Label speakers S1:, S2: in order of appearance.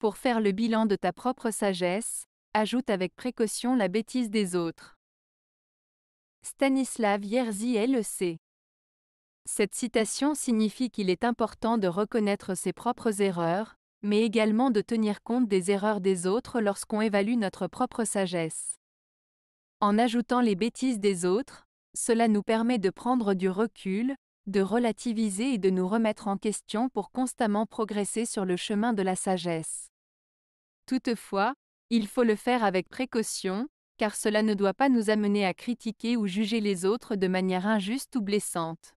S1: pour faire le bilan de ta propre sagesse, ajoute avec précaution la bêtise des autres. Stanislav Yerzy LEC. Cette citation signifie qu'il est important de reconnaître ses propres erreurs, mais également de tenir compte des erreurs des autres lorsqu'on évalue notre propre sagesse. En ajoutant les bêtises des autres, cela nous permet de prendre du recul, de relativiser et de nous remettre en question pour constamment progresser sur le chemin de la sagesse. Toutefois, il faut le faire avec précaution, car cela ne doit pas nous amener à critiquer ou juger les autres de manière injuste ou blessante.